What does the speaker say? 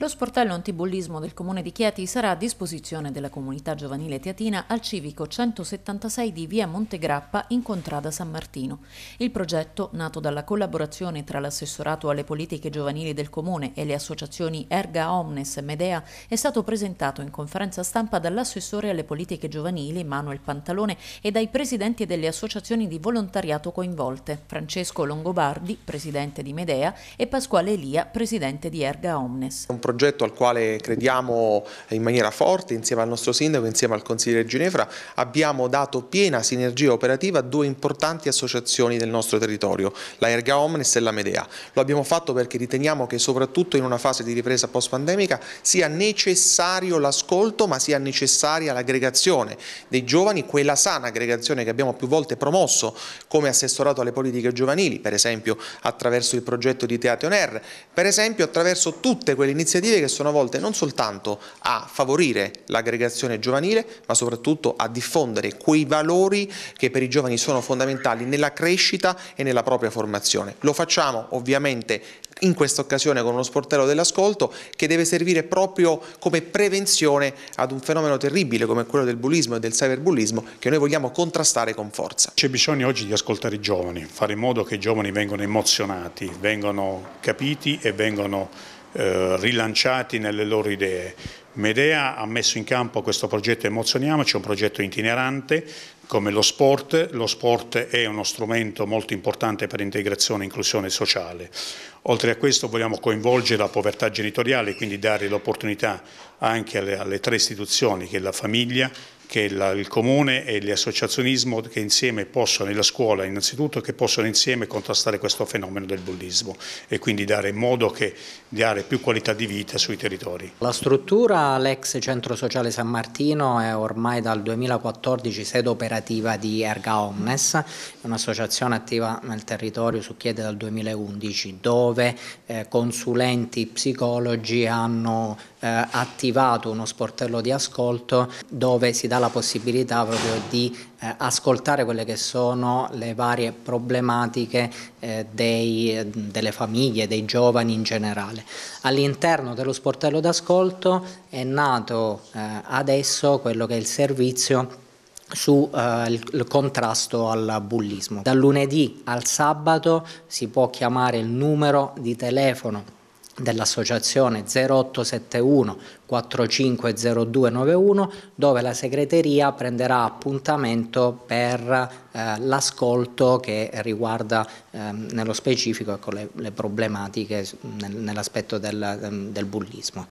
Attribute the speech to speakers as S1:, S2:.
S1: Lo sportello antibullismo del comune di Chieti sarà a disposizione della comunità giovanile teatina al civico 176 di via Montegrappa in contrada San Martino. Il progetto, nato dalla collaborazione tra l'assessorato alle politiche giovanili del comune e le associazioni Erga Omnes e Medea, è stato presentato in conferenza stampa dall'assessore alle politiche giovanili Manuel Pantalone e dai presidenti delle associazioni di volontariato coinvolte, Francesco Longobardi, presidente di Medea, e Pasquale Elia, presidente di Erga
S2: Omnes progetto al quale crediamo in maniera forte insieme al nostro sindaco, insieme al consigliere Ginefra, abbiamo dato piena sinergia operativa a due importanti associazioni del nostro territorio, la Erga Omnes e la Medea. Lo abbiamo fatto perché riteniamo che soprattutto in una fase di ripresa post pandemica sia necessario l'ascolto ma sia necessaria l'aggregazione dei giovani, quella sana aggregazione che abbiamo più volte promosso come assessorato alle politiche giovanili, per esempio attraverso il progetto di Teatro per esempio attraverso tutte quelle iniziative iniziative che sono volte non soltanto a favorire l'aggregazione giovanile, ma soprattutto a diffondere quei valori che per i giovani sono fondamentali nella crescita e nella propria formazione. Lo facciamo ovviamente in questa occasione con uno sportello dell'ascolto che deve servire proprio come prevenzione ad un fenomeno terribile come quello
S3: del bullismo e del cyberbullismo che noi vogliamo contrastare con forza. C'è bisogno oggi di ascoltare i giovani, fare in modo che i giovani vengano emozionati, vengano capiti e vengano eh, rilanciati nelle loro idee. Medea ha messo in campo questo progetto Emozioniamoci, un progetto itinerante come lo sport. Lo sport è uno strumento molto importante per integrazione e inclusione sociale. Oltre a questo vogliamo coinvolgere la povertà genitoriale, quindi dare l'opportunità anche alle, alle tre istituzioni che è la famiglia, che il comune e l'associazionismo che insieme possono, e la scuola innanzitutto, che possono insieme contrastare questo fenomeno del bullismo e quindi dare modo che di dare più qualità di vita sui territori.
S4: La struttura, l'ex centro sociale San Martino, è ormai dal 2014 sede operativa di Erga Omnes, un'associazione attiva nel territorio su chiede dal 2011, dove eh, consulenti psicologi hanno eh, attivato uno sportello di ascolto dove si dà la possibilità proprio di eh, ascoltare quelle che sono le varie problematiche eh, dei, delle famiglie, dei giovani in generale. All'interno dello sportello d'ascolto è nato eh, adesso quello che è il servizio sul eh, contrasto al bullismo. Dal lunedì al sabato si può chiamare il numero di telefono dell'associazione 0871 450291 dove la segreteria prenderà appuntamento per eh, l'ascolto che riguarda eh, nello specifico ecco, le, le, problematiche nell'aspetto del, ehm, del bullismo.